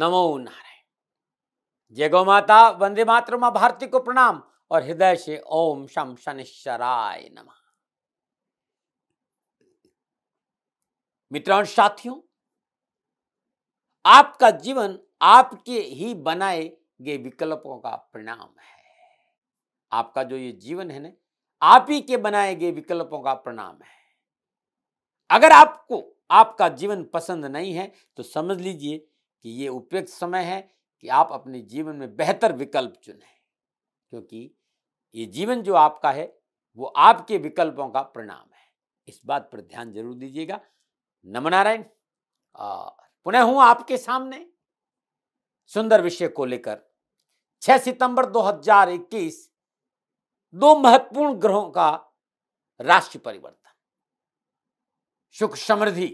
नमो नारायण जय गौ माता वंदे मातृ माँ भारती को प्रणाम और हृदय से ओम शम शनिश्चराय नम मित्रों साथियों आपका जीवन आपके ही बनाए गए विकल्पों का परिणाम है आपका जो ये जीवन है ना आप ही के बनाए गए विकल्पों का परिणाम है अगर आपको आपका जीवन पसंद नहीं है तो समझ लीजिए कि ये उपयुक्त समय है कि आप अपने जीवन में बेहतर विकल्प चुनें क्योंकि ये जीवन जो आपका है वो आपके विकल्पों का परिणाम है इस बात पर ध्यान जरूर दीजिएगा नम नारायण पुनः हूं आपके सामने सुंदर विषय को लेकर 6 सितंबर 2021 दो महत्वपूर्ण ग्रहों का राशि परिवर्तन सुख समृद्धि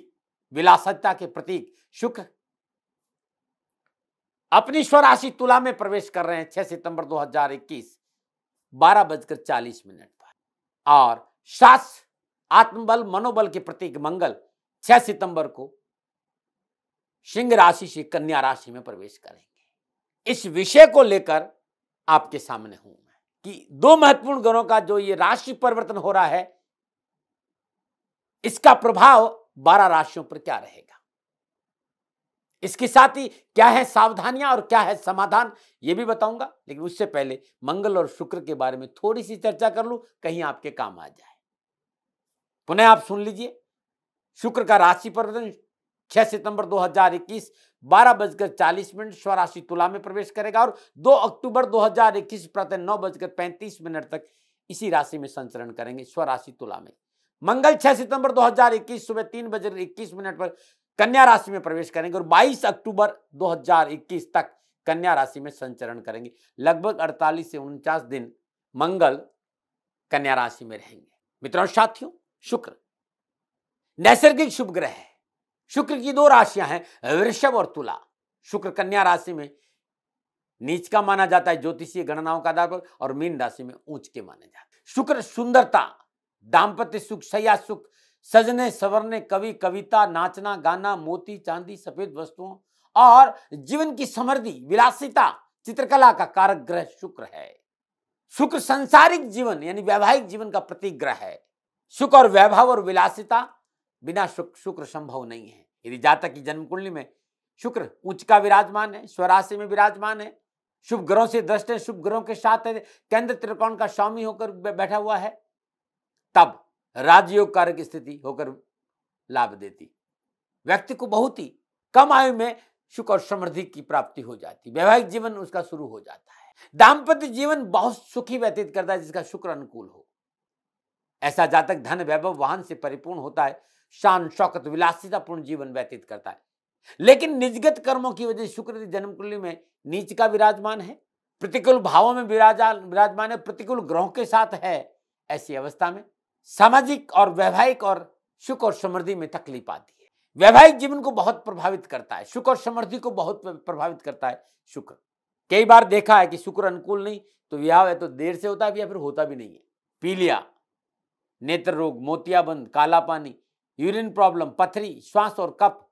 विलासता के प्रतीक शुक्र अपनी स्वराशि तुला में प्रवेश कर रहे हैं 6 सितंबर 2021 बारह बजकर चालीस मिनट पर और सास आत्मबल मनोबल के प्रतीक मंगल 6 सितंबर को सिंह राशि से कन्या राशि में प्रवेश करेंगे इस विषय को लेकर आपके सामने हूं मैं कि दो महत्वपूर्ण ग्रहों का जो ये राशि परिवर्तन हो रहा है इसका प्रभाव बारह राशियों पर क्या रहेगा इसके साथ ही क्या है सावधानियां और क्या है समाधान ये भी बताऊंगा लेकिन उससे पहले मंगल और शुक्र के बारे में थोड़ी सी चर्चा कर लूं कहीं आपके काम आ जाए पुनः आप सुन लीजिए शुक्र का राशि परिवर्तन 6 सितंबर 2021 बारह बजकर चालीस मिनट स्वराशि तुला में प्रवेश करेगा और 2 अक्टूबर 2021 प्रातः नौ बजकर पैंतीस मिनट तक इसी राशि में संचरण करेंगे स्वराशि तुला में मंगल 6 सितंबर 2021 सुबह तीन बजकर इक्कीस मिनट पर कन्या राशि में प्रवेश करेंगे और 22 अक्टूबर 2021 तक कन्या राशि में संचरण करेंगे लगभग 48 से उनचास दिन मंगल कन्या राशि में रहेंगे मित्रों साथियों शुक्र नैसर्गिक शुभ ग्रह है शुक्र की दो राशियां हैं वृषभ और तुला शुक्र कन्या राशि में नीच का माना जाता है ज्योतिषीय गणनाओं का आधार पर और मीन राशि में ऊंच के माने जाते हैं शुक्र सुंदरता दाम्पत्य सुख सया सुख सजने सवरने कवि कविता नाचना गाना मोती चांदी सफेद वस्तुओं और जीवन की समृद्धि विलासिता चित्रकला का कारक ग्रह शुक्र है शुक्र संसारिक जीवन यानी वैवाहिक जीवन का प्रतीक ग्रह है सुख और वैभव और विलासिता बिना सुख शुक्र संभव नहीं है यदि जातक की जन्म कुंडली में शुक्र उच्च का विराजमान है स्वराशि में विराजमान है शुभ ग्रहों से दृष्ट है शुभ ग्रहों के साथ है केंद्र त्रिकोण का स्वामी होकर बैठा हुआ है तब राजयोग कारक स्थिति होकर लाभ देती व्यक्ति को बहुत ही कम आयु में सुख और समृद्धि की प्राप्ति हो जाती वैवाहिक जीवन उसका शुरू हो जाता है दाम्पत्य जीवन बहुत सुखी व्यतीत करता है जिसका शुक्र अनुकूल हो ऐसा जातक धन वैभव वाहन से परिपूर्ण होता है शान शौकत विलासितापूर्ण जीवन व्यतीत करता है लेकिन निजगत कर्मों की वजह से शुक्र जन्म कुंडली में नीच का विराजमान है प्रतिकूल भावों में विराजमान है प्रतिकूल ग्रहों के साथ है ऐसी अवस्था में सामाजिक और वैवाहिक और सुख और समृद्धि में तकलीफ आती है वैवाहिक जीवन को बहुत प्रभावित करता है सुख और समृद्धि को बहुत प्रभावित करता है शुक्र कई बार देखा है कि शुक्र अनुकूल नहीं तो विवाह है तो देर से होता है या फिर होता भी नहीं है पीलिया नेत्र रोग मोतियाबंद काला पानी यूरिन प्रॉब्लम पथरी श्वास और कप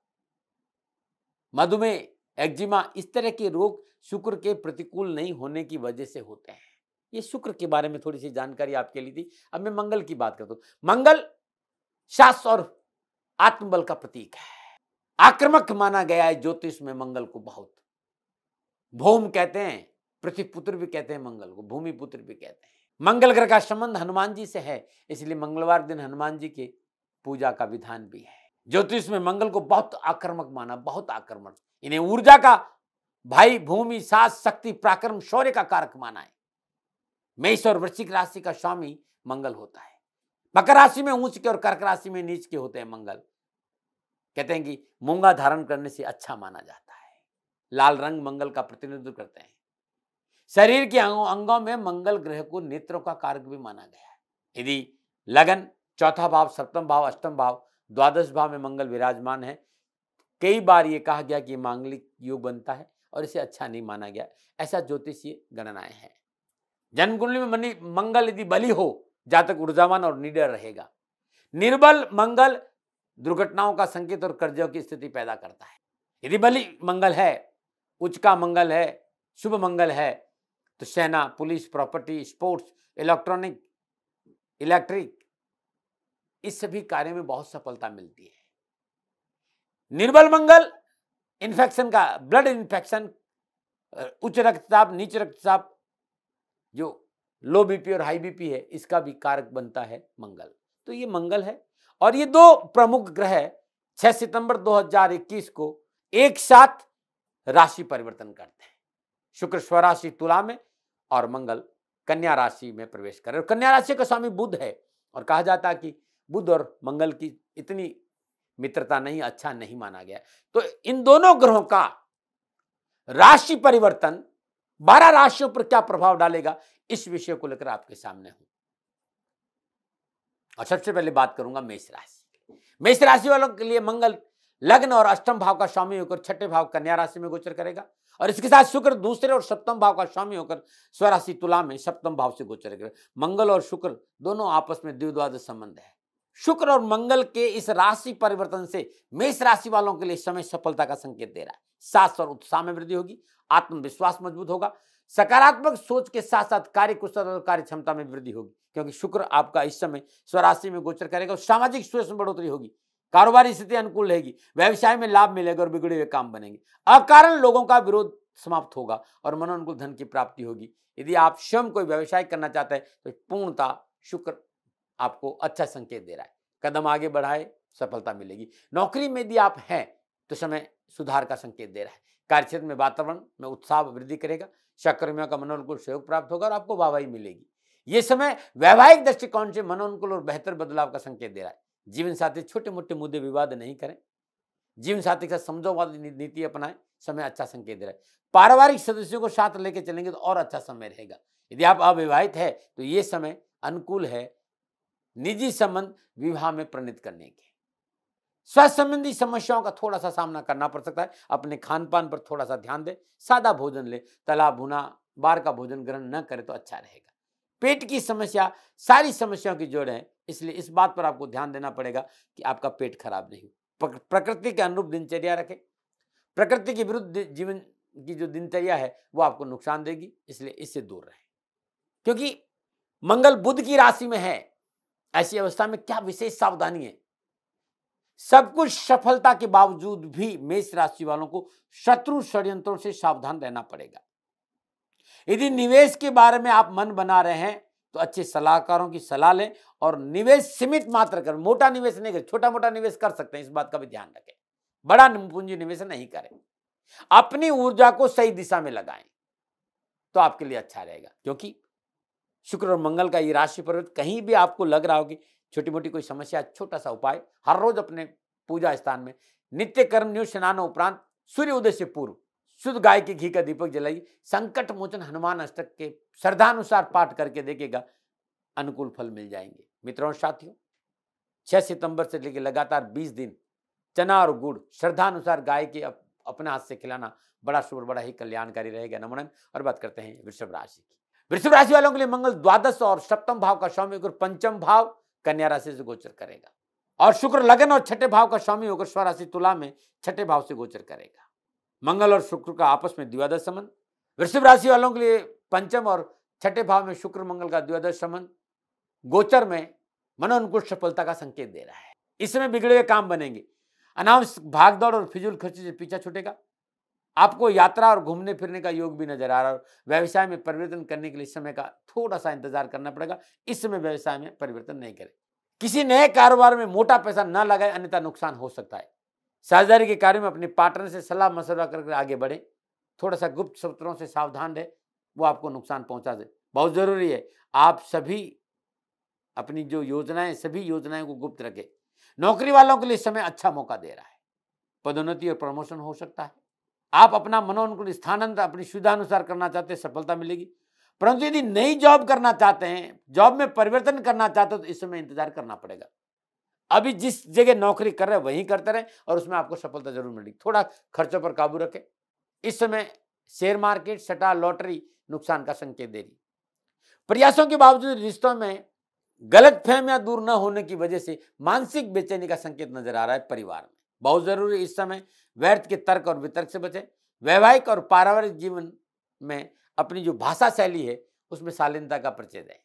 मधुमेह एक्जिमा इस तरह के रोग शुक्र के प्रतिकूल नहीं होने की वजह से होते हैं ये शुक्र के बारे में थोड़ी सी जानकारी आपके लिए थी अब मैं मंगल की बात करता हूँ मंगल शास और आत्मबल का प्रतीक है आक्रमक माना गया है ज्योतिष में मंगल को बहुत भूम कहते हैं पृथ्वीपुत्र भी कहते हैं मंगल को भूमि पुत्र भी कहते हैं मंगल ग्रह का संबंध हनुमान जी से है इसलिए मंगलवार दिन हनुमान जी के पूजा का विधान भी है ज्योतिष में मंगल को बहुत आक्रमक माना बहुत आक्रमण इन्हें ऊर्जा का भाई भूमि सास शक्ति पराक्रम शौर्य का कारक माना है मेष और वृश्चिक राशि का स्वामी मंगल होता है मकर राशि में ऊंच के और कर्क राशि में नीच के होते हैं मंगल कहते हैं कि मूंगा धारण करने से अच्छा माना जाता है लाल रंग मंगल का प्रतिनिधित्व करते हैं शरीर के अंगों में मंगल ग्रह को नेत्रों का कारक भी माना गया है यदि लगन चौथा भाव सप्तम भाव अष्टम भाव द्वादश भाव में मंगल विराजमान है कई बार ये कहा गया कि मांगलिक योग बनता है और इसे अच्छा नहीं माना गया ऐसा ज्योतिषीय गणनाएं हैं जन्म कुंडली में मंगल यदि बली हो जातक ऊर्जावान और निडर रहेगा निर्बल मंगल दुर्घटनाओं का संकेत और कर्जों की स्थिति पैदा करता है यदि बलि मंगल है उच्च का मंगल है शुभ मंगल है तो सेना police property sports electronic electric इस सभी कार्य में बहुत सफलता मिलती है निर्बल मंगल इन्फेक्शन का ब्लड इन्फेक्शन उच्च रक्तचाप नीच रक्तचाप जो लो बीपी और हाई बीपी है इसका भी कारक बनता है मंगल तो ये मंगल है और ये दो प्रमुख ग्रह 6 सितंबर 2021 को एक साथ राशि परिवर्तन करते हैं शुक्र स्वराशि तुला में और मंगल कन्या राशि में प्रवेश करें और कन्या राशि का स्वामी बुद्ध है और कहा जाता है कि बुद्ध और मंगल की इतनी मित्रता नहीं अच्छा नहीं माना गया तो इन दोनों ग्रहों का राशि परिवर्तन बारह राशियों पर क्या प्रभाव डालेगा इस विषय को लेकर आपके सामने हूं और सबसे पहले बात करूंगा मेष राशि मेष राशि वालों के लिए मंगल लग्न और अष्टम भाव का स्वामी होकर छठे भाव कन्या राशि में गोचर करेगा और इसके साथ शुक्र दूसरे और सप्तम भाव का स्वामी होकर स्वराशि तुला में सप्तम भाव से गोचर करेगा मंगल और शुक्र दोनों आपस में द्विद्वाद संबंध है शुक्र और मंगल के इस राशि परिवर्तन से मेष राशि वालों के लिए समय सफलता का संकेत दे रहा है सास और उत्साह में वृद्धि होगी आत्मविश्वास मजबूत होगा सकारात्मक सोच के साथ साथ कार्य कुशल और कार्य क्षमता में वृद्धि होगी क्योंकि शुक्र आपका इस समय स्वराशि में गोचर करेगा और सामाजिक स्वेश में बढ़ोतरी होगी कारोबारी स्थिति अनुकूल रहेगी व्यवसाय में लाभ मिलेगा और बिगड़े हुए काम बनेंगे अकारण लोगों का विरोध समाप्त होगा और मनोनुकूल धन की प्राप्ति होगी यदि आप स्वयं कोई व्यवसाय करना चाहते हैं तो पूर्णता शुक्र आपको अच्छा संकेत दे रहा है कदम आगे बढ़ाए सफलता मिलेगी नौकरी में यदि आप हैं तो समय सुधार का संकेत दे रहा है कार्यक्षेत्र में वातावरण में उत्साह वृद्धि करेगा सहकर्मियों का मनोनुकूल सहयोग प्राप्त होगा और आपको वाहवाही मिलेगी ये समय वैवाहिक दृष्टिकोण से मनोनुकूल और बेहतर बदलाव का संकेत दे रहा है जीवन साथी छोटे मोटे मुद्दे विवाद नहीं करें जीवन साथी के साथ समझौवादी नीति अपनाएं समय अच्छा संकेत दे रहा है पारिवारिक सदस्यों को साथ लेकर चलेंगे तो और अच्छा समय रहेगा यदि आप अविवाहित है तो ये समय अनुकूल है निजी संबंध विवाह में प्रणित करने के स्वास्थ्य संबंधी समस्याओं का थोड़ा सा सामना करना पड़ सकता है अपने खान पान पर थोड़ा सा ध्यान दे सादा भोजन ले तला भुना बार का भोजन ग्रहण न करें तो अच्छा रहेगा पेट की समस्या सारी समस्याओं की जोड़ है इसलिए इस बात पर आपको ध्यान देना पड़ेगा कि आपका पेट खराब नहीं प्रकृति के अनुरूप दिनचर्या रखें प्रकृति के विरुद्ध जीवन की जो दिनचर्या है वो आपको नुकसान देगी इसलिए इससे दूर रहें क्योंकि मंगल बुद्ध की राशि में है ऐसी अवस्था में क्या विशेष सावधानी है सब कुछ सफलता के बावजूद भी मेष राशि वालों को शत्रु षड्यंत्रों से सावधान रहना पड़ेगा यदि निवेश के बारे में आप मन बना रहे हैं तो अच्छे सलाहकारों की सलाह लें और निवेश सीमित मात्र कर मोटा निवेश नहीं करें छोटा मोटा निवेश कर सकते हैं इस बात का भी ध्यान रखें बड़ा पूंजी निवेश नहीं करें अपनी ऊर्जा को सही दिशा में लगाएं तो आपके लिए अच्छा रहेगा क्योंकि शुक्र और मंगल का ये राशि पर्वत कहीं भी आपको लग रहा होगी छोटी मोटी कोई समस्या छोटा सा उपाय हर रोज अपने पूजा स्थान में नित्य कर्म न्यू स्नान उपरांत सूर्य उदय से पूर्व शुद्ध गाय के घी का दीपक जलाइए संकट मोचन हनुमान अष्टक के श्रद्धानुसार पाठ करके देखेगा अनुकूल फल मिल जाएंगे मित्रों साथियों छह सितंबर से लेकर लगातार बीस दिन चना और गुड़ श्रद्धानुसार गाय के अपने हाथ से खिलाना बड़ा शुभ बड़ा ही कल्याणकारी रहेगा नमन और बात करते हैं वृषभ राशि की वृषभ राशि वालों के लिए मंगल द्वादश और सप्तम भाव का स्वामी होकर पंचम भाव कन्या राशि से गोचर करेगा और शुक्र लगन और छठे भाव का स्वामी होकर राशि तुला में छठे भाव से गोचर करेगा मंगल और शुक्र का आपस में द्विवादश संबंध वृषभ राशि वालों के लिए पंचम और छठे भाव में शुक्र मंगल का द्विवादश संबंध गोचर में अनुकूल सफलता का संकेत दे रहा है इसमें बिगड़े हुए काम बनेंगे अनावश्यक भागदौड़ और फिजूल खर्ची से पीछा छूटेगा आपको यात्रा और घूमने फिरने का योग भी नजर आ रहा है व्यवसाय में परिवर्तन करने के लिए समय का थोड़ा सा इंतजार करना पड़ेगा इस समय व्यवसाय में परिवर्तन नहीं करें किसी नए कारोबार में मोटा पैसा न लगाए अन्यथा नुकसान हो सकता है साझेदारी के कार्य में अपने पार्टनर से सलाह मशवरा करके आगे बढ़े थोड़ा सा गुप्त सूत्रों से सावधान रहे वो आपको नुकसान पहुंचा दे बहुत ज़रूरी है आप सभी अपनी जो योजनाएं सभी योजनाएं को गुप्त रखें नौकरी वालों के लिए समय अच्छा मौका दे रहा है पदोन्नति और प्रमोशन हो सकता है आप अपना मनोनुकूल स्थानांतर अपनी सुविधानुसार करना चाहते हैं सफलता मिलेगी परंतु यदि नई जॉब करना चाहते हैं जॉब में परिवर्तन करना चाहते हो तो इस समय इंतजार करना पड़ेगा अभी जिस जगह नौकरी कर रहे हैं वहीं करते रहें और उसमें आपको सफलता जरूर मिलेगी थोड़ा खर्चों पर काबू रखें इस समय शेयर मार्केट सटा लॉटरी नुकसान का संकेत दे रही प्रयासों के बावजूद रिश्तों में गलत फहमियां दूर न होने की वजह से मानसिक बेचैनी का संकेत नजर आ रहा है परिवार में बहुत जरूरी इस समय व्यर्थ के तर्क और वितर्क से बचें वैवाहिक और पारिवारिक जीवन में अपनी जो भाषा शैली है उसमें शालीनता का परिचय दें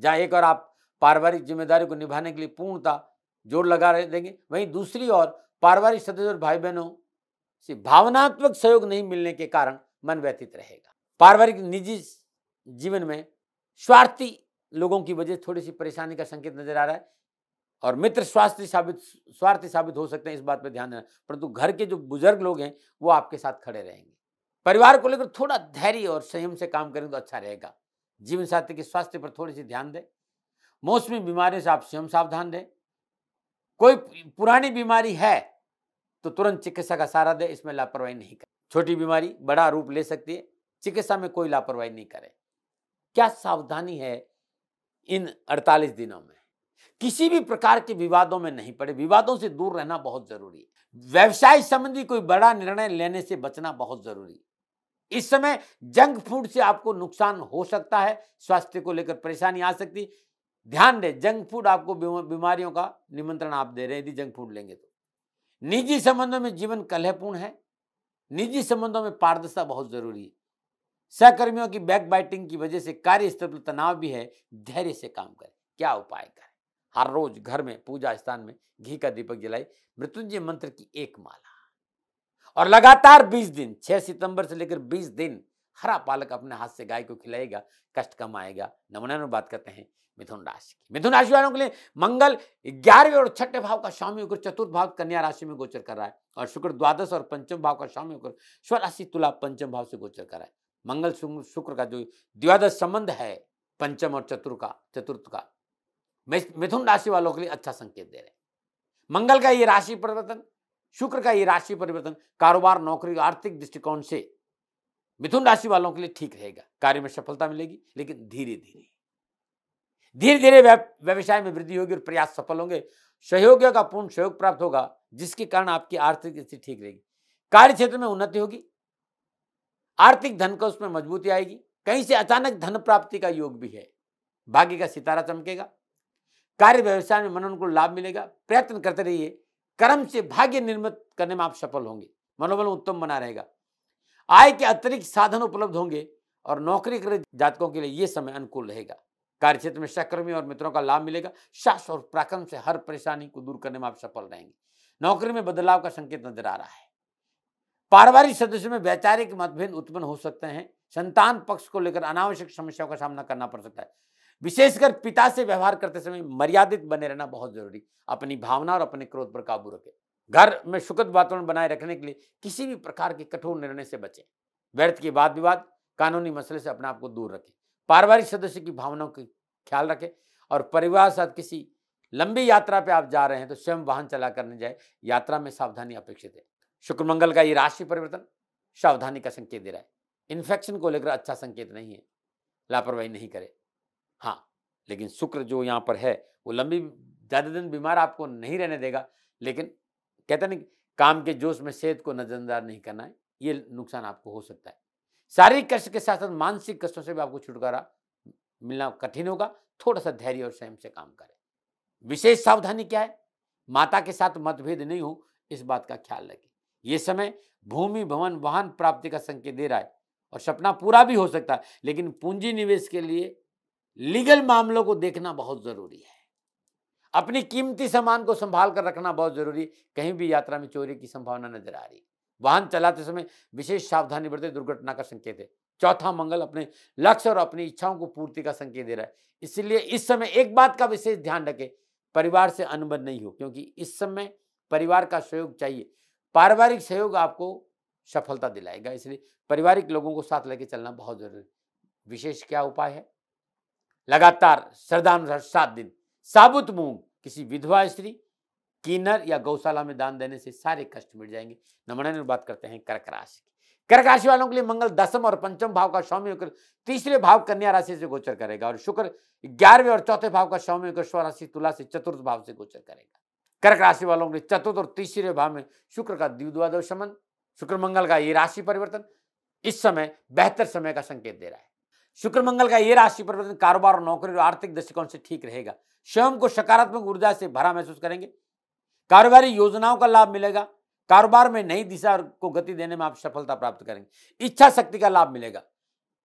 जहाँ एक और आप पारिवारिक जिम्मेदारी को निभाने के लिए पूर्णता जोर लगा रहे देंगे वहीं दूसरी ओर पारिवारिक सदस्य और भाई बहनों से भावनात्मक सहयोग नहीं मिलने के कारण मन व्यतीत रहेगा पारिवारिक निजी जीवन में स्वार्थी लोगों की वजह थोड़ी सी परेशानी का संकेत नजर आ रहा है और मित्र स्वास्थ्य साबित स्वार्थी साबित हो सकते हैं इस बात पर ध्यान देना परंतु घर के जो बुजुर्ग लोग हैं वो आपके साथ खड़े रहेंगे परिवार को लेकर थोड़ा धैर्य और संयम से काम करें तो अच्छा रहेगा जीवन साथी के स्वास्थ्य पर थोड़ी सी ध्यान दें मौसमी बीमारियों से आप स्वयं सावधान दें कोई पुरानी बीमारी है तो तुरंत चिकित्सा का सहारा दें इसमें लापरवाही नहीं करें छोटी बीमारी बड़ा रूप ले सकती है चिकित्सा में कोई लापरवाही नहीं करें क्या सावधानी है इन 48 दिनों में किसी भी प्रकार के विवादों में नहीं पड़े विवादों से दूर रहना बहुत जरूरी है व्यवसाय संबंधी कोई बड़ा निर्णय लेने से बचना बहुत जरूरी है इस समय जंक फूड से आपको नुकसान हो सकता है स्वास्थ्य को लेकर परेशानी आ सकती ध्यान दें जंक फूड आपको बीमारियों का निमंत्रण आप दे रहे हैं यदि जंक फूड लेंगे तो निजी संबंधों में जीवन कलहपूर्ण है निजी संबंधों में पारदर्शिता बहुत जरूरी है सहकर्मियों की बैक बाइटिंग की वजह से कार्य स्तर पर तनाव भी है धैर्य से काम करें क्या उपाय करें हर रोज घर में पूजा स्थान में घी का दीपक जलाई मृत्युंजय मंत्र की एक माला और लगातार 20 दिन 6 सितंबर से लेकर 20 दिन हरा पालक अपने हाथ से गाय को खिलाएगा कष्ट कम आएगा नमनानु बात करते हैं मिथुन राशि की मिथुन राशि वालों के लिए मंगल ग्यारहवें और छठे भाव का स्वामी होकर चतुर्थ भाव कन्या राशि में गोचर कर रहा है और शुक्र द्वादश और पंचम भाव का स्वामी होकर स्वराशि तुला पंचम भाव से गोचर कर रहा है मंगल शुक्र का जो द्वादश संबंध है पंचम और चतुर्थ का चतुर्थ का मिथुन राशि वालों के लिए अच्छा संकेत दे रहे हैं मंगल का ये राशि परिवर्तन शुक्र का ये राशि परिवर्तन कारोबार नौकरी आर्थिक दृष्टिकोण से मिथुन राशि वालों के लिए ठीक रहेगा कार्य में सफलता मिलेगी लेकिन धीरे धीरे धीरे धीरे व्यवसाय में वृद्धि होगी और प्रयास सफल होंगे सहयोगियों का पूर्ण सहयोग प्राप्त होगा जिसके कारण आपकी आर्थिक स्थिति ठीक रहेगी कार्य क्षेत्र में उन्नति होगी आर्थिक धन का उसमें मजबूती आएगी कहीं से अचानक धन प्राप्ति का योग भी है भाग्य का सितारा चमकेगा कार्य व्यवसाय में मनन को लाभ मिलेगा प्रयत्न करते रहिए कर्म से भाग्य निर्मित करने में आप सफल होंगे मनोबल उत्तम बना रहेगा आय के अतिरिक्त साधन उपलब्ध होंगे और नौकरी कर जातकों के लिए ये समय अनुकूल रहेगा कार्य क्षेत्र में सहकर्मी और मित्रों का लाभ मिलेगा शास और प्राक्रम से हर परेशानी को दूर करने में आप सफल रहेंगे नौकरी में बदलाव का संकेत नजर आ रहा है पारिवारिक सदस्यों में वैचारिक मतभेद उत्पन्न हो सकते हैं संतान पक्ष को लेकर अनावश्यक समस्याओं का सामना करना पड़ सकता है विशेषकर पिता से व्यवहार करते समय मर्यादित बने रहना बहुत जरूरी अपनी भावना और अपने क्रोध पर काबू रखें घर में सुखद वातावरण बनाए रखने के लिए किसी भी प्रकार के कठोर निर्णय से बचें व्यर्थ के वाद विवाद कानूनी मसले से अपने आप को दूर रखें पारिवारिक सदस्य की भावनाओं का ख्याल रखें और परिवार साथ किसी लंबी यात्रा पर आप जा रहे हैं तो स्वयं वाहन चला कर नहीं जाए यात्रा में सावधानी अपेक्षित है शुक्र मंगल का ये राशि परिवर्तन सावधानी का संकेत दे रहा है इन्फेक्शन को लेकर अच्छा संकेत नहीं है लापरवाही नहीं करें हाँ लेकिन शुक्र जो यहाँ पर है वो लंबी ज़्यादा दिन बीमार आपको नहीं रहने देगा लेकिन कहते नहीं काम के जोश में सेहत को नज़रअंदाज नहीं करना है ये नुकसान आपको हो सकता है शारीरिक कष्ट के साथ साथ मानसिक कष्टों से भी आपको छुटकारा मिलना कठिन होगा थोड़ा सा धैर्य और स्वयं से काम करें विशेष सावधानी क्या है माता के साथ मतभेद नहीं हो इस बात का ख्याल रखें ये समय भूमि भवन वाहन प्राप्ति का संकेत दे रहा है और सपना पूरा भी हो सकता है लेकिन पूंजी निवेश के लिए लीगल मामलों को देखना बहुत ज़रूरी है अपनी कीमती सामान को संभाल कर रखना बहुत ज़रूरी कहीं भी यात्रा में चोरी की संभावना नजर आ रही वाहन चलाते समय विशेष सावधानी बरते दुर्घटना का संकेत है चौथा मंगल अपने लक्ष्य और अपनी इच्छाओं को पूर्ति का संकेत दे रहा है इसलिए इस समय एक बात का विशेष ध्यान रखें परिवार से अनुबंध नहीं हो क्योंकि इस समय परिवार का सहयोग चाहिए पारिवारिक सहयोग आपको सफलता दिलाएगा इसलिए पारिवारिक लोगों को साथ लेके चलना बहुत जरूरी विशेष क्या उपाय है लगातार श्रद्धानुसार सात दिन साबुत मूंग किसी विधवा स्त्री किन्नर या गौशाला में दान देने से सारे कष्ट मिट जाएंगे नमन बात करते हैं कर्क राशि कर्क राशि वालों के लिए मंगल दसम और पंचम भाव का स्वामी होकर तीसरे भाव कन्या राशि से गोचर करेगा और शुक्र ग्यारहवें और चौथे भाव का स्वामी होकर स्व राशि तुला से चतुर्थ भाव से गोचर करेगा कर्क राशि वालों के लिए चतुर्थ और तीसरे भाव में शुक्र का द्विद्वाद शमन शुक्र मंगल का ये राशि परिवर्तन इस समय बेहतर समय का संकेत दे रहा है शुक्र मंगल का ये राशि परिवर्तन कारोबार और नौकरी और आर्थिक दृष्टिकोण से ठीक रहेगा स्वयं को सकारात्मक ऊर्जा से भरा महसूस करेंगे कारोबारी योजनाओं का लाभ मिलेगा कारोबार में नई दिशा को गति देने में आप सफलता प्राप्त करेंगे इच्छा शक्ति का लाभ मिलेगा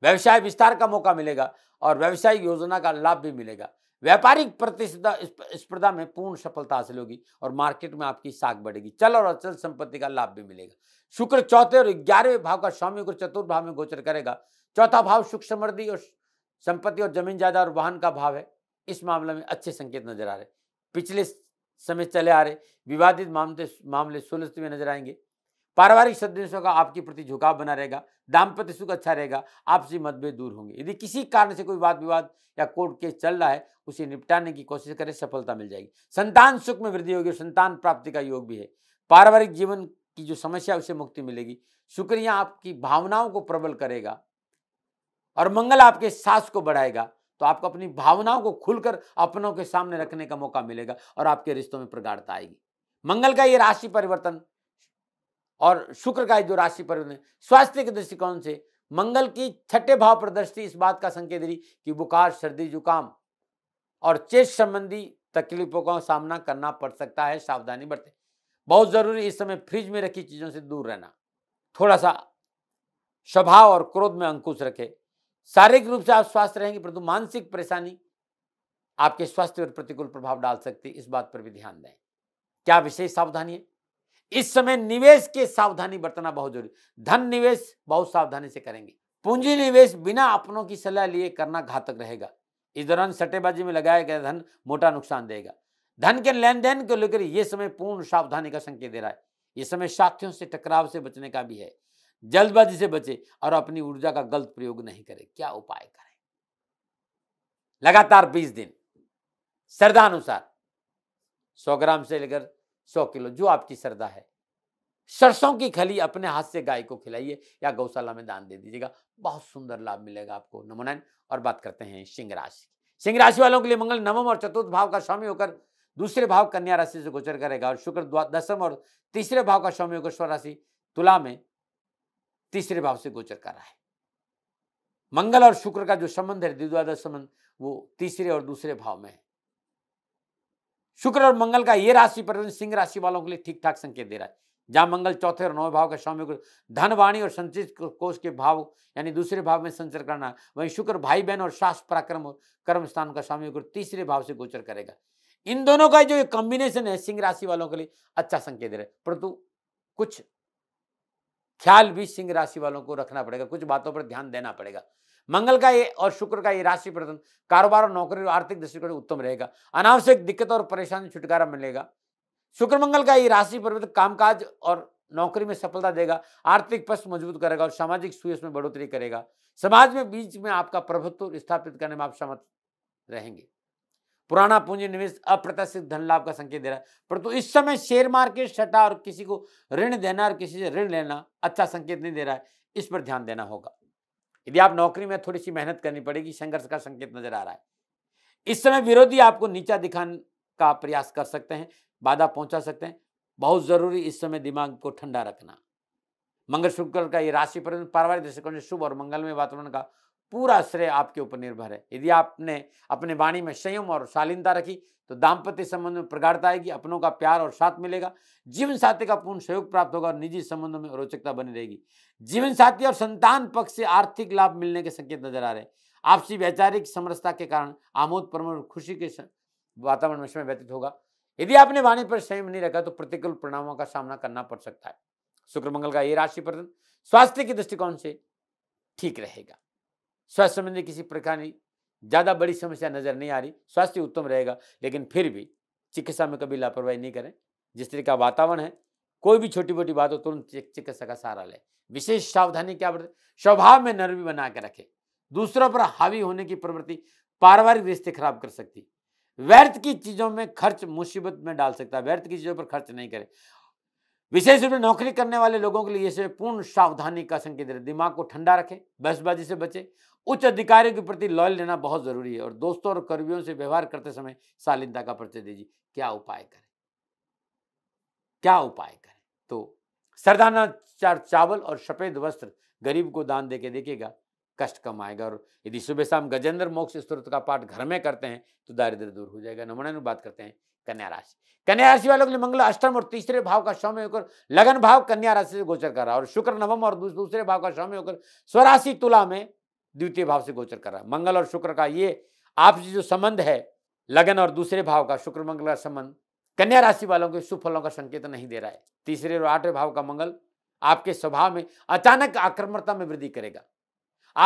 व्यवसाय विस्तार का मौका मिलेगा और व्यवसायिक योजना का लाभ भी मिलेगा व्यापारिक प्रतिस्पर्धा स्पर्धा में पूर्ण सफलता हासिल होगी और मार्केट में आपकी साख बढ़ेगी चल और अचल संपत्ति का लाभ भी मिलेगा शुक्र चौथे और ग्यारहवें भाव का स्वामी को चतुर्थ भाव में गोचर करेगा चौथा भाव सुख समृद्धि और संपत्ति और जमीन जायदाद और वाहन का भाव है इस मामले में अच्छे संकेत नजर आ रहे पिछले समय चले आ रहे विवादित मामले मामले सुलझते हुए नजर आएंगे पारिवारिक सदस्यों का आपके प्रति झुकाव बना रहेगा दाम्पत्य सुख अच्छा रहेगा आपसी मतभेद दूर होंगे यदि किसी कारण से कोई वाद विवाद या कोर्ट केस चल रहा है उसे निपटाने की कोशिश करें सफलता मिल जाएगी संतान सुख में वृद्धि होगी संतान प्राप्ति का योग भी है पारिवारिक जीवन की जो समस्या है उसे मुक्ति मिलेगी शुक्रिया आपकी भावनाओं को प्रबल करेगा और मंगल आपके सास को बढ़ाएगा तो आपको अपनी भावनाओं को खुलकर अपनों के सामने रखने का मौका मिलेगा और आपके रिश्तों में प्रगाढ़ता आएगी मंगल का ये राशि परिवर्तन और शुक्र का जो राशि परिवर्तन स्वास्थ्य के दृष्टिकोण से मंगल की छठे भाव पर दृष्टि इस बात का संकेत रही कि बुखार सर्दी जुकाम और चेस्ट संबंधी तकलीफों का सामना करना पड़ सकता है सावधानी बरतें बहुत ज़रूरी इस समय फ्रिज में रखी चीज़ों से दूर रहना थोड़ा सा स्वभाव और क्रोध में अंकुश रखें शारीरिक रूप से आप स्वस्थ रहेंगे परंतु मानसिक परेशानी आपके स्वास्थ्य पर प्रतिकूल प्रभाव डाल सकती है इस बात पर भी ध्यान दें क्या विशेष सावधानी है इस समय निवेश के सावधानी बरतना बहुत जरूरी धन निवेश बहुत सावधानी से करेंगे पूंजी निवेश बिना अपनों की सलाह लिए करना घातक रहेगा इस दौरान सट्टेबाजी में लगाया गया धन मोटा नुकसान देगा धन के लेन देन को लेकर यह समय पूर्ण सावधानी का संकेत दे रहा है यह समय साथियों से टकराव से बचने का भी है जल्दबाजी से बचे और अपनी ऊर्जा का गलत प्रयोग नहीं करें क्या उपाय करें लगातार 20 दिन श्रद्धा अनुसार 100 ग्राम से लेकर 100 किलो जो आपकी श्रद्धा है सरसों की खली अपने हाथ से गाय को खिलाइए या गौशाला में दान दे दीजिएगा बहुत सुंदर लाभ मिलेगा आपको नमोनयन और बात करते हैं सिंह राशि सिंह राशि वालों के लिए मंगल नवम और चतुर्थ भाव का स्वामी होकर दूसरे भाव कन्या राशि से गोचर करेगा और शुक्र दसम और तीसरे भाव का स्वामी होकर स्वराशि तुला में तीसरे भाव से गोचर कर रहा है मंगल और शुक्र का जो संबंध है द्विद्वादश संबंध वो तीसरे और दूसरे भाव में है शुक्र और मंगल का ये राशि परिवर्तन सिंह राशि वालों के लिए ठीक ठाक संकेत दे रहा है जहां मंगल चौथे और नौवे भाव का स्वामी को धन वाणी और संचित कोष के भाव यानी दूसरे भाव में संचर करना वहीं शुक्र भाई बहन और शास पराक्रम और कर्म स्थान का स्वामी को तीसरे भाव से गोचर करेगा इन दोनों का जो कॉम्बिनेशन है सिंह राशि वालों के लिए अच्छा संकेत दे रहा है परंतु कुछ ख्याल भी सिंह राशि वालों को रखना पड़ेगा कुछ बातों पर ध्यान देना पड़ेगा मंगल का ये और शुक्र का ये राशि प्रदन कारोबार और नौकरी और आर्थिक दृष्टिकोण उत्तम रहेगा अनावश्यक दिक्कत और परेशानी छुटकारा मिलेगा शुक्र मंगल का ये राशि परिवर्तन कामकाज और नौकरी में सफलता देगा आर्थिक पक्ष मजबूत करेगा और सामाजिक सुयस में बढ़ोतरी करेगा समाज में बीच में आपका प्रभुत्व स्थापित करने में आप समर्थ रहेंगे पुराना पूंजी निवेश अप्रत्याशित धन लाभ का संकेत दे रहा है परंतु तो इस समय शेयर मार्केट सटा और किसी को ऋण देना और किसी से ऋण लेना अच्छा संकेत नहीं दे रहा है इस पर ध्यान देना होगा यदि आप नौकरी में थोड़ी सी मेहनत करनी पड़ेगी संघर्ष का संकेत नजर आ रहा है इस समय विरोधी आपको नीचा दिखाने का प्रयास कर सकते हैं बाधा पहुंचा सकते हैं बहुत जरूरी इस समय दिमाग को ठंडा रखना मंगल शुक्र का ये राशि पर पारिवारिक दृष्टिकोण शुभ और मंगलमय वातावरण का पूरा श्रेय आपके ऊपर निर्भर है यदि आपने अपने वाणी में संयम और शालीनता रखी तो दाम्पत्य संबंध में प्रगाढ़ता आएगी अपनों का प्यार और साथ मिलेगा जीवन साथी का पूर्ण सहयोग प्राप्त होगा और निजी संबंधों में रोचकता बनी रहेगी जीवन साथी और संतान पक्ष से आर्थिक लाभ मिलने के संकेत नजर आ रहे हैं आपसी वैचारिक समरसता के कारण आमोद प्रमोद खुशी के वातावरण में समय व्यतीत होगा यदि आपने वाणी पर संयम नहीं रखा तो प्रतिकूल परिणामों का सामना करना पड़ सकता है शुक्र मंगल का ये राशि पर स्वास्थ्य के दृष्टिकोण से ठीक रहेगा स्वास्थ्य संबंधी किसी प्रकार की ज़्यादा बड़ी समस्या नज़र नहीं आ रही स्वास्थ्य उत्तम रहेगा लेकिन फिर भी चिकित्सा में कभी लापरवाही नहीं करें जिस तरह का वातावरण है कोई भी छोटी मोटी बात हो तुरंत चिकित्सा का सहारा लें विशेष सावधानी क्या बढ़ते स्वभाव में नर्वी बना के रखें दूसरों पर हावी होने की प्रवृत्ति पारिवारिक रिश्ते खराब कर सकती व्यर्थ की चीज़ों में खर्च मुसीबत में डाल सकता है व्यर्थ की चीज़ों पर खर्च नहीं करें विशेष रूप से नौकरी करने वाले लोगों के लिए पूर्ण सावधानी का संकेत दिमाग को ठंडा रखें बहसबाजी से बचे उच्च अधिकारियों के प्रति लॉयल लेना बहुत जरूरी है और दोस्तों और कर्मियों से व्यवहार करते समय शालीनता का परिचय दीजिए क्या उपाय करें क्या उपाय करें तो सरदाना चार चावल और सफेद वस्त्र गरीब को दान दे के कष्ट कम आएगा और यदि सुबह शाम गजेंद्र मोक्ष स्त्रोत का पाठ घर में करते हैं तो दारिद्र दूर हो जाएगा नमन बात करते हैं कन्या राशि कन्या राशि वालों के लिए मंगल अष्टम और तीसरे भाव का सौम्य होकर लगन भाव कन्या राशि से गोचर कर रहा है और शुक्र नवम और दूसरे भाव का सौम्य होकर स्वराशि तुला में द्वितीय भाव से गोचर कर रहा है मंगल और शुक्र का ये आपसी जो संबंध है लगन और दूसरे भाव का शुक्र मंगल का संबंध कन्या राशि वालों के सुफलों का संकेत नहीं दे रहा है तीसरे और आठवें भाव का मंगल आपके स्वभाव में अचानक आक्रमणता में वृद्धि करेगा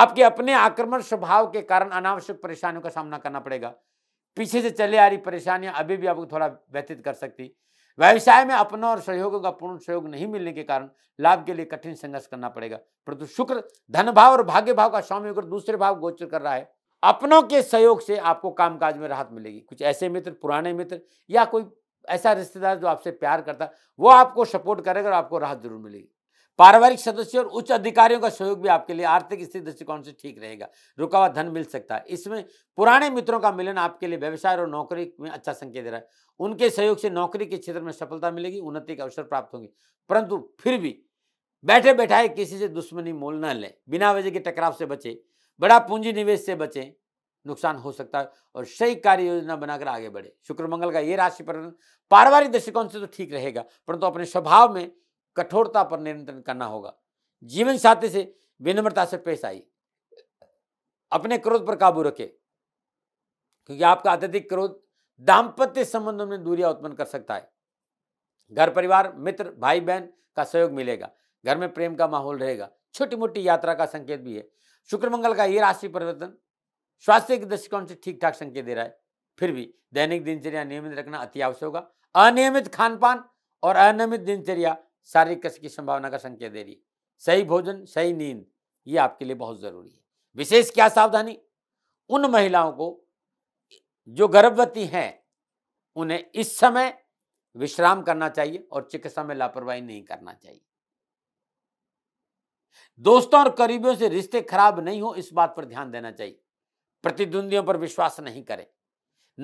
आपके अपने आक्रमण स्वभाव के कारण अनावश्यक परेशानियों का सामना करना पड़ेगा पीछे से चले आ रही परेशानियां अभी भी आपको थोड़ा व्यतीत कर सकती व्यवसाय में अपनों और सहयोगों का पूर्ण सहयोग नहीं मिलने के कारण लाभ के लिए कठिन संघर्ष करना पड़ेगा परंतु शुक्र धन भाव और भाग्य भाव का स्वामी होकर दूसरे भाव गोचर कर रहा है अपनों के सहयोग से आपको कामकाज में राहत मिलेगी कुछ ऐसे मित्र पुराने मित्र या कोई ऐसा रिश्तेदार जो आपसे प्यार करता वो आपको सपोर्ट करेगा और आपको राहत जरूर मिलेगी पारिवारिक सदस्यों और उच्च अधिकारियों का सहयोग भी आपके लिए आर्थिक स्थिति दृष्टिकोण से ठीक रहेगा रुका हुआ धन मिल सकता है इसमें पुराने मित्रों का मिलन आपके लिए व्यवसाय और नौकरी में अच्छा संकेत दे रहा है उनके सहयोग से नौकरी के क्षेत्र में सफलता मिलेगी उन्नति के अवसर प्राप्त होंगे परंतु फिर भी बैठे बैठाए किसी से दुश्मनी मोल न लें बिना वजह के टकराव से बचें बड़ा पूंजी निवेश से बचें नुकसान हो सकता है और सही कार्य योजना बनाकर आगे बढ़े शुक्र मंगल का ये राशि पर पारिवारिक दृष्टिकोण से तो ठीक रहेगा परंतु अपने स्वभाव में कठोरता पर नियंत्रण करना होगा जीवन साथी से विनम्रता से पेश आई अपने क्रोध पर काबू रखे क्योंकि आपका अत्यधिक क्रोध दाम्पत्य संबंधों में दूरियां उत्पन्न कर सकता है घर परिवार मित्र भाई बहन का सहयोग मिलेगा घर में प्रेम का माहौल रहेगा छोटी मोटी यात्रा का संकेत भी है शुक्र मंगल का ये राशि परिवर्तन स्वास्थ्य के दृष्टिकोण से ठीक ठाक संकेत दे रहा है फिर भी दैनिक दिनचर्या नियमित रखना अति आवश्यक होगा अनियमित खान पान और अनियमित दिनचर्या शारीरिक कष्ट की संभावना का संकेत दे रही है सही भोजन सही नींद ये आपके लिए बहुत ज़रूरी है विशेष क्या सावधानी उन महिलाओं को जो गर्भवती हैं उन्हें इस समय विश्राम करना चाहिए और चिकित्सा में लापरवाही नहीं करना चाहिए दोस्तों और करीबियों से रिश्ते खराब नहीं हो इस बात पर ध्यान देना चाहिए प्रतिद्वंदियों पर विश्वास नहीं करें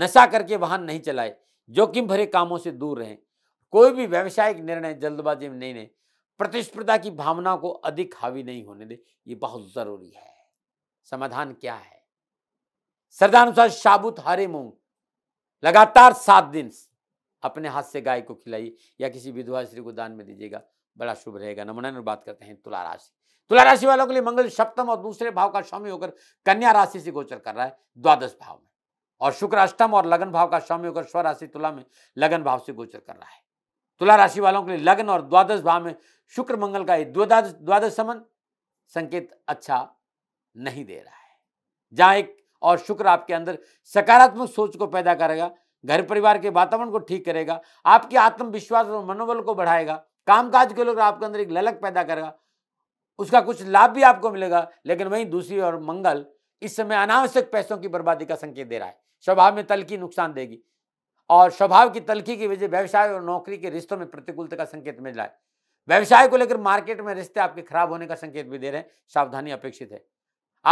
नशा करके वाहन नहीं चलाए जोखिम भरे कामों से दूर रहें कोई भी व्यावसायिक निर्णय जल्दबाजी में नहीं ले प्रतिस्पर्धा की भावना को अधिक हावी नहीं होने दे ये बहुत ज़रूरी है समाधान क्या है श्रद्धानुसार साबुत हरे मूंग लगातार सात दिन अपने हाथ से गाय को खिलाइए या किसी विधवा स्त्री को दान में दीजिएगा बड़ा शुभ रहेगा नमन बात करते हैं तुला राशि तुला राशि वालों के लिए मंगल सप्तम और दूसरे भाव का स्वामी होकर कन्या राशि से गोचर कर रहा है द्वादश भाव में और शुक्र अष्टम और लगन भाव का स्वामी होकर स्वराशि तुला में लगन भाव से गोचर कर रहा है तुला राशि वालों के लिए लग्न और द्वादश भाव में शुक्र मंगल का द्वादश द्वादश समन संकेत अच्छा नहीं दे रहा है जहां एक और शुक्र आपके अंदर सकारात्मक सोच को पैदा करेगा घर परिवार के वातावरण को ठीक करेगा आपके आत्मविश्वास और मनोबल को बढ़ाएगा कामकाज के लोग आपके अंदर एक ललक पैदा करेगा उसका कुछ लाभ भी आपको मिलेगा लेकिन वहीं दूसरी और मंगल इस समय अनावश्यक पैसों की बर्बादी का संकेत दे रहा है स्वभाव में तल की नुकसान देगी और स्वभाव की तलखी की वजह व्यवसाय और नौकरी के रिश्तों में प्रतिकूलता का संकेत मिल रहा है व्यवसाय को लेकर मार्केट में रिश्ते आपके खराब होने का संकेत भी दे रहे हैं सावधानी अपेक्षित है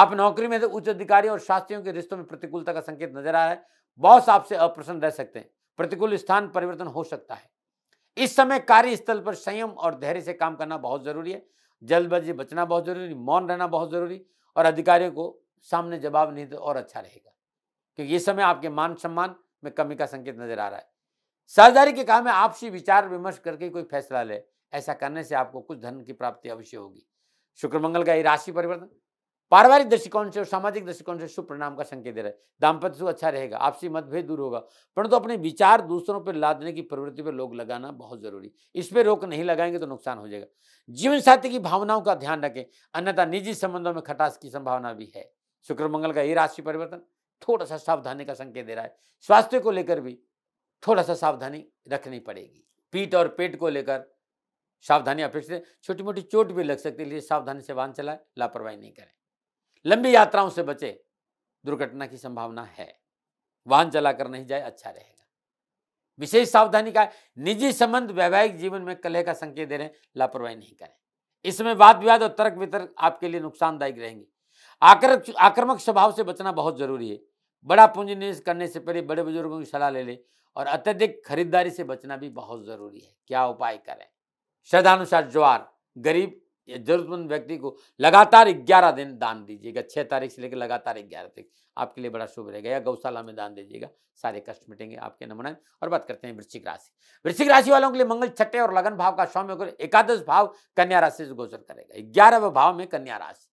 आप नौकरी में तो उच्च अधिकारी और शास्त्रियों के रिश्तों में प्रतिकूलता का संकेत नजर आ रहा है बॉस आपसे अप्रसन्न रह सकते हैं प्रतिकूल स्थान परिवर्तन हो सकता है इस समय कार्यस्थल पर संयम और धैर्य से काम करना बहुत जरूरी है जल्दबाजी बचना बहुत जरूरी मौन रहना बहुत जरूरी और अधिकारियों को सामने जवाब नहीं तो और अच्छा रहेगा क्योंकि इस समय आपके मान सम्मान में कमी का संकेत नजर आ रहा है साझेदारी के काम में आपसी विचार विमर्श करके कोई फैसला ले ऐसा करने से आपको कुछ धन की प्राप्ति अवश्य होगी शुक्र मंगल का ये राशि परिवर्तन पारिवारिक दृष्टिकोण से और सामाजिक दृष्टिकोण से शुभ परिणाम का संकेत दे रहा है दाम्पत्य सुख अच्छा रहेगा आपसी मतभेद दूर होगा परंतु तो अपने विचार दूसरों पर लादने की प्रवृत्ति पर लोग लगाना बहुत जरूरी इस पर रोक नहीं लगाएंगे तो नुकसान हो जाएगा जीवन साथी की भावनाओं का ध्यान रखें अन्यथा निजी संबंधों में खटास की संभावना भी है शुक्र मंगल का ये राशि परिवर्तन थोड़ा सा सावधानी का संकेत दे रहा है स्वास्थ्य को लेकर भी थोड़ा सा सावधानी रखनी पड़ेगी पीठ और पेट को लेकर सावधानी अपेक्षित छोटी मोटी चोट भी लग सकती है इसलिए सावधानी से वाहन चलाएं लापरवाही नहीं करें लंबी यात्राओं से बचे दुर्घटना की संभावना है वाहन चलाकर नहीं जाए अच्छा रहेगा विशेष सावधानी का निजी संबंध वैवाहिक जीवन में कलह का संकेत दे रहे हैं लापरवाही नहीं करें इसमें वाद विवाद और तर्क वितर्क आपके लिए नुकसानदायक रहेंगे आक्रमक आक्रमक स्वभाव से बचना बहुत ज़रूरी है बड़ा पूंजी निवेश करने से पहले बड़े बुजुर्गों की सलाह ले लें और अत्यधिक खरीदारी से बचना भी बहुत ज़रूरी है क्या उपाय करें श्रद्धानुसार ज्वार गरीब या जरूरतमंद व्यक्ति को लगातार ग्यारह दिन दान दीजिएगा छः तारीख से लेकर लगातार ग्यारह तक आपके लिए बड़ा शुभ रहेगा या गौशाला में दान दीजिएगा सारे कष्ट मिटेंगे आपके नमन और बात करते हैं वृश्चिक राशि वृश्चिक राशि वालों के लिए मंगल छठे और लगन भाव का स्वामी होकर एकादश भाव कन्या राशि से गोचर करेगा ग्यारहवें भाव में कन्या राशि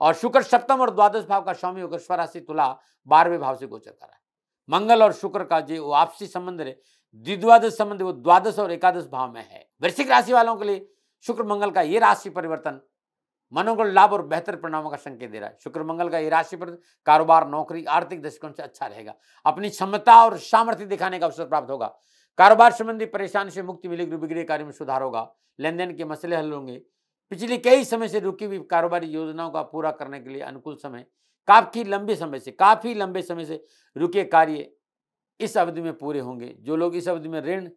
और शुक्र सप्तम और द्वादश भाव का स्वामी होकर स्वराशि तुला बारहवें भाव से गोचर कर रहा है मंगल और शुक्र का जो वो आपसी संबंध है द्विद्वादश संबंध वो द्वादश और एकादश भाव में है वृश्चिक राशि वालों के लिए शुक्र मंगल का ये राशि परिवर्तन मनोगल लाभ और बेहतर परिणामों का संकेत दे रहा है शुक्र मंगल का ये राशि पर कारोबार नौकरी आर्थिक दृष्टिकोण से अच्छा रहेगा अपनी क्षमता और सामर्थ्य दिखाने का अवसर प्राप्त होगा कारोबार संबंधी परेशानी से मुक्ति मिलेगी बिगड़े कार्य में सुधार होगा लेन देन के मसले हल होंगे पिछले कई समय से रुकी हुई कारोबारी योजनाओं का पूरा करने के लिए अनुकूल समय काफी लंबे समय से काफ़ी लंबे समय से रुके कार्य इस अवधि में पूरे होंगे जो लोग इस अवधि में ऋण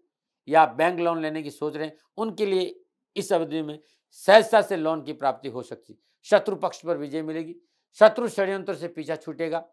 या बैंक लोन लेने की सोच रहे हैं उनके लिए इस अवधि में सहजता से लोन की प्राप्ति हो सकती शत्रु पक्ष पर विजय मिलेगी शत्रु षड्यंत्र से पीछा छूटेगा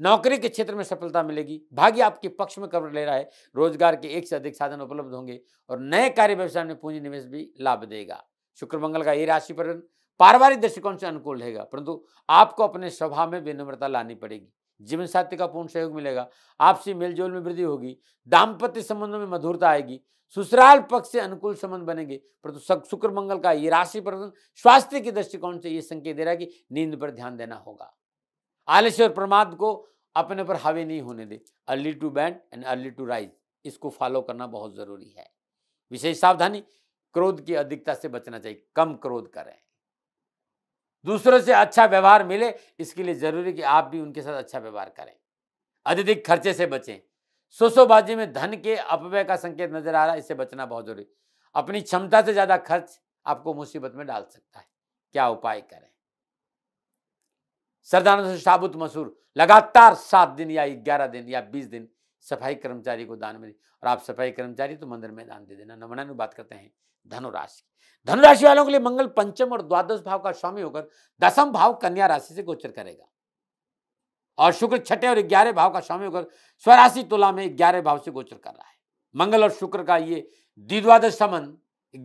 नौकरी के क्षेत्र में सफलता मिलेगी भाग्य आपके पक्ष में कवर ले रहा है रोजगार के एक से अधिक साधन उपलब्ध होंगे और नए कार्य व्यवसाय में पूंजी निवेश भी लाभ देगा शुक्र मंगल का ये राशि पर पारिवारिक दृष्टिकोण से अनुकूल रहेगा परंतु आपको अपने स्वभाव में विनम्रता लानी पड़ेगी जीवन साथी का पूर्ण सहयोग मिलेगा आपसी मेलजोल में वृद्धि होगी दाम्पत्य संबंधों में मधुरता आएगी ससुराल पक्ष से अनुकूल संबंध बनेंगे परंतु शुक्र मंगल का ये राशि पर स्वास्थ्य के दृष्टिकोण से ये संकेत दे रहा है कि नींद पर ध्यान देना होगा आलस्य और प्रमाद को अपने पर हावी नहीं होने दे early to bed and early to rise इसको फॉलो करना बहुत ज़रूरी है विशेष सावधानी क्रोध की अधिकता से बचना चाहिए कम क्रोध करें दूसरों से अच्छा व्यवहार मिले इसके लिए जरूरी कि आप भी उनके साथ अच्छा व्यवहार करें अत्यधिक खर्चे से बचें सोसोबाजी में धन के अपव्यय का संकेत नजर आ रहा है इससे बचना बहुत जरूरी अपनी क्षमता से ज्यादा खर्च आपको मुसीबत में डाल सकता है क्या उपाय करें सरदानंद साबुत मसूर लगातार सात दिन या ग्यारह दिन या बीस दिन सफाई कर्मचारी को दान में और आप सफाई कर्मचारी तो मंदिर में दान दे देना नमना बात करते हैं धनुराशि धनुराशि वालों के लिए मंगल पंचम और द्वादश भाव का स्वामी होकर दसम भाव कन्या राशि से गोचर करेगा और शुक्र छठे और ग्यारह भाव का स्वामी होकर स्वराशि तुला में ग्यारह भाव से गोचर कर रहा है मंगल और शुक्र का ये द्विद्वादश समन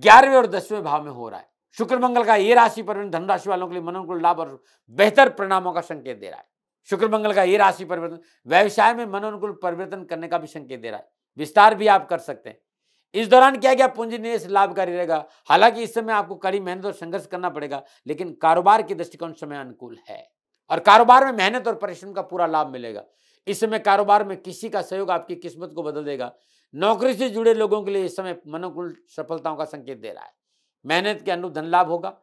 ग्यारहवें और दसवें भाव में हो रहा है शुक्र मंगल का ये राशि पर धनुराशि वालों के लिए मनोनुकूल लाभ और बेहतर परिणामों का संकेत दे रहा है शुक्र मंगल का ये राशि परिवर्तन व्यवसाय में मनोनुकूल परिवर्तन करने का भी संकेत दे रहा है विस्तार भी आप कर सकते हैं इस दौरान क्या क्या पूंजी निवेश लाभकारी रहेगा हालांकि इस समय आपको कड़ी मेहनत और संघर्ष करना पड़ेगा लेकिन कारोबार के दृष्टिकोण समय अनुकूल है और कारोबार में मेहनत और परिश्रम का पूरा लाभ मिलेगा इस समय कारोबार में किसी का सहयोग आपकी किस्मत को बदल देगा नौकरी से जुड़े लोगों के लिए इस समय मनोकूल सफलताओं का संकेत दे रहा है मेहनत के अनुरूप धन लाभ होगा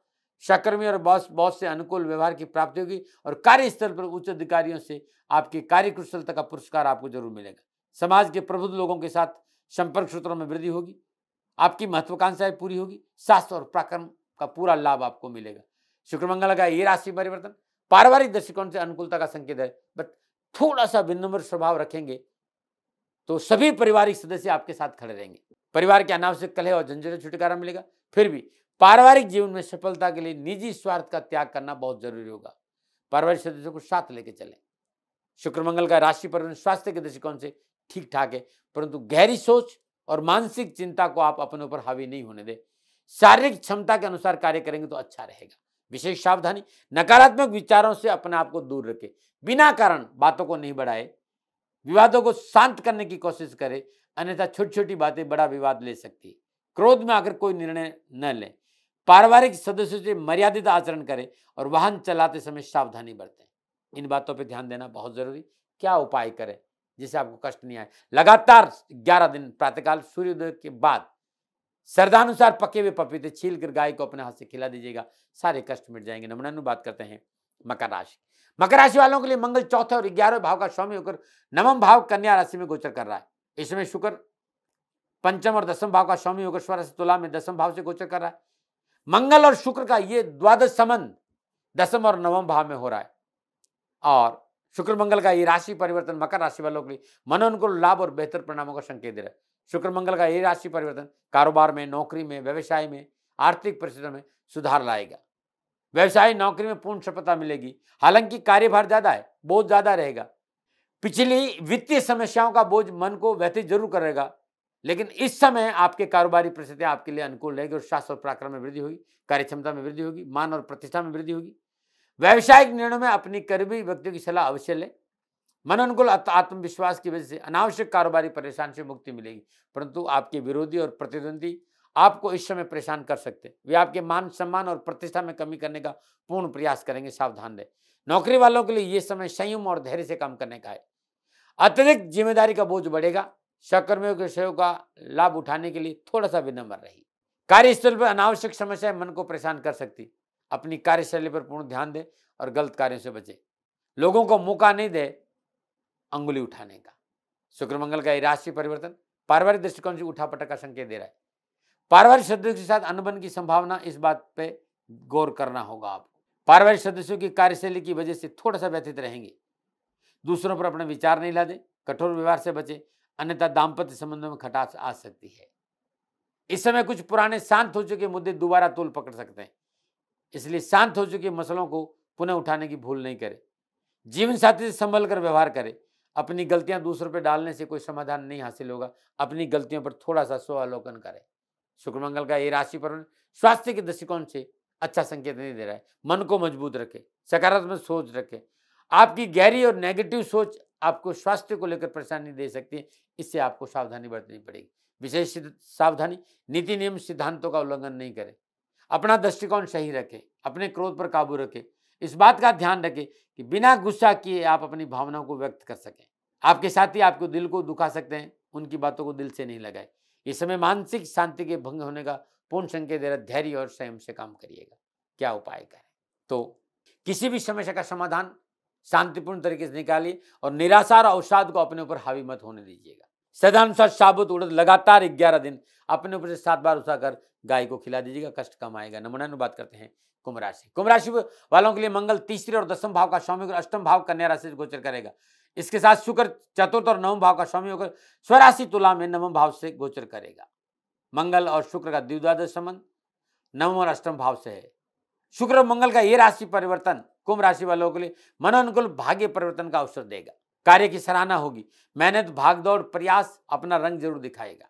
सहकर्मी और बॉस बॉस से अनुकूल व्यवहार की प्राप्ति होगी और कार्यस्थल पर उच्च अधिकारियों से आपकी कार्यकुशलता का पुरस्कार आपको जरूर मिलेगा समाज के प्रबुद्ध लोगों के साथ संपर्क सूत्रों में वृद्धि होगी आपकी महत्वाकांक्षाएं पूरी होगी शास्त्र और प्राक्रम का पूरा लाभ आपको मिलेगा शुक्र मंगल का ये राशि परिवर्तन पारिवारिक दृष्टिकोण से अनुकूलता का संकेत है बट थोड़ा सा विनम्र स्वभाव रखेंगे तो सभी पारिवारिक सदस्य आपके साथ खड़े रहेंगे परिवार के अनावश्यक कलह और झंझट से छुटकारा मिलेगा फिर भी पारिवारिक जीवन में सफलता के लिए निजी स्वार्थ का त्याग करना बहुत जरूरी होगा पारिवारिक सदस्यों को साथ लेकर चलें शुक्र मंगल का राशि परिवर्तन स्वास्थ्य के दृष्टिकोण से ठीक ठाक है परंतु गहरी सोच और मानसिक चिंता को आप अपने ऊपर हावी नहीं होने दें शारीरिक क्षमता के अनुसार कार्य करेंगे तो अच्छा रहेगा विशेष सावधानी नकारात्मक विचारों से अपने आप को दूर रखें बिना कारण बातों को नहीं बढ़ाए विवादों को शांत करने की कोशिश करें अन्यथा छोटी छोटी बातें बड़ा विवाद ले सकती है क्रोध में आकर कोई निर्णय न लें पारिवारिक सदस्यों से मर्यादित आचरण करें और वाहन चलाते समय सावधानी बरतें इन बातों पर ध्यान देना बहुत जरूरी क्या उपाय करें जिससे आपको कष्ट नहीं आए लगातार ग्यारह दिन प्रातःकाल सूर्योदय के बाद श्रद्धानुसार पके हुए पपीते छील कर गाय को अपने हाथ से खिला दीजिएगा सारे कष्ट मिट जाएंगे नमनानु बात करते हैं मकर राशि मकर राशि वालों के लिए मंगल चौथे और ग्यारहवें भाव का स्वामी होकर नवम भाव कन्या राशि में गोचर कर रहा है इसमें शुक्र पंचम और दसम भाव का स्वामी होकर स्वर राशि तुला में दसम भाव से गोचर कर रहा है मंगल और शुक्र का ये द्वादश संबंध दसम और नवम भाव में हो रहा है और शुक्र मंगल का ये राशि परिवर्तन मकर राशि वालों के लिए मन अनुकूल लाभ और बेहतर परिणामों का संकेत दे रहा है शुक्र मंगल का ये राशि परिवर्तन कारोबार में नौकरी में व्यवसाय में आर्थिक परिस्थितियों में सुधार लाएगा व्यवसाय नौकरी में पूर्ण सफलता मिलेगी हालांकि कार्यभार ज़्यादा है बहुत ज़्यादा रहेगा पिछली वित्तीय समस्याओं का बोझ मन को व्यतीत जरूर करेगा लेकिन इस समय आपके कारोबारी परिस्थितियां आपके लिए अनुकूल रहेगी और शास्त्र और पराक्रम में वृद्धि होगी कार्यक्षमता में वृद्धि होगी मान और प्रतिष्ठा में वृद्धि होगी व्यावसायिक निर्णय में अपनी करीबी व्यक्तियों की सलाह अवश्य लें मन अनुकूल आत्मविश्वास की वजह से अनावश्यक कारोबारी परेशान से मुक्ति मिलेगी परंतु आपके विरोधी और प्रतिद्वंदी आपको इस समय परेशान कर सकते हैं वे आपके मान सम्मान और प्रतिष्ठा में कमी करने का पूर्ण प्रयास करेंगे सावधान रहे नौकरी वालों के लिए ये समय संयम और धैर्य से काम करने का है अतिरिक्त जिम्मेदारी का बोझ बढ़ेगा सहकर्मियों के सहयोग का लाभ उठाने के लिए थोड़ा सा विनम्र रही कार्यस्थल पर अनावश्यक समस्याएं मन को परेशान कर सकती अपनी कार्यशैली पर पूर्ण ध्यान दें और गलत कार्यों से बचें लोगों को मौका नहीं दे अंगुली उठाने का शुक्र मंगल का राशि परिवर्तन पारिवारिक दृष्टिकोण से उठा पटक का संकेत दे रहा है पारिवारिक सदस्यों के साथ अनबन की संभावना इस बात पे गौर करना होगा आपको पारिवारिक सदस्यों की कार्यशैली की वजह से थोड़ा सा व्यथित रहेंगे दूसरों पर अपने विचार नहीं ला दे कठोर व्यवहार से बचे अन्यथा दाम्पत्य संबंधों में खटास आ सकती है इस समय कुछ पुराने शांत हो चुके मुद्दे दोबारा तोल पकड़ सकते हैं इसलिए शांत हो चुके मसलों को पुनः उठाने की भूल नहीं करे जीवन साथी से संभल कर व्यवहार करे अपनी गलतियां दूसरों पर डालने से कोई समाधान नहीं हासिल होगा अपनी गलतियों पर थोड़ा सा स्वावलोकन करें शुक्र मंगल का ये राशि पर स्वास्थ्य के दृष्टिकोण से अच्छा संकेत नहीं दे रहा है मन को मजबूत रखें सकारात्मक सोच रखें आपकी गहरी और नेगेटिव सोच आपको स्वास्थ्य को लेकर परेशानी दे सकती है इससे आपको सावधानी बरतनी पड़ेगी विशेष सावधानी नीति नियम सिद्धांतों का उल्लंघन नहीं करें अपना दृष्टिकोण सही रखें अपने क्रोध पर काबू रखें इस बात का ध्यान रखें कि बिना गुस्सा किए आप अपनी भावनाओं को व्यक्त कर सकें आपके साथी आपको दिल को दुखा सकते हैं उनकी बातों को दिल से नहीं लगाए ये समय मानसिक शांति के भंग होने का पूर्ण संकेत दे रहा धैर्य और संयम से काम करिएगा क्या उपाय करें तो किसी भी समस्या का समाधान शांतिपूर्ण तरीके से निकालिए और निराशा और अवसाद को अपने ऊपर हावी मत होने दीजिएगा सदानुसार साबुत उड़द लगातार ग्यारह दिन अपने ऊपर से सात बार उठा कर गाय को खिला दीजिएगा कष्ट कम आएगा नमन बात करते हैं कुंभ राशि कुंभ राशि वालों के लिए मंगल तीसरे और दसम भाव का स्वामी अष्टम भाव कन्या राशि से गोचर करेगा इसके साथ शुक्र चतुर्थ और नवम भाव का स्वामी होकर स्वराशि तुला में नवम भाव से गोचर करेगा मंगल और शुक्र का द्विद्वादश संबंध नवम और अष्टम भाव से है शुक्र और मंगल का ये राशि परिवर्तन कुंभ राशि वालों के लिए अनुकूल भाग्य परिवर्तन का अवसर देगा कार्य की सराहना होगी मेहनत भागदौड़ प्रयास अपना रंग जरूर दिखाएगा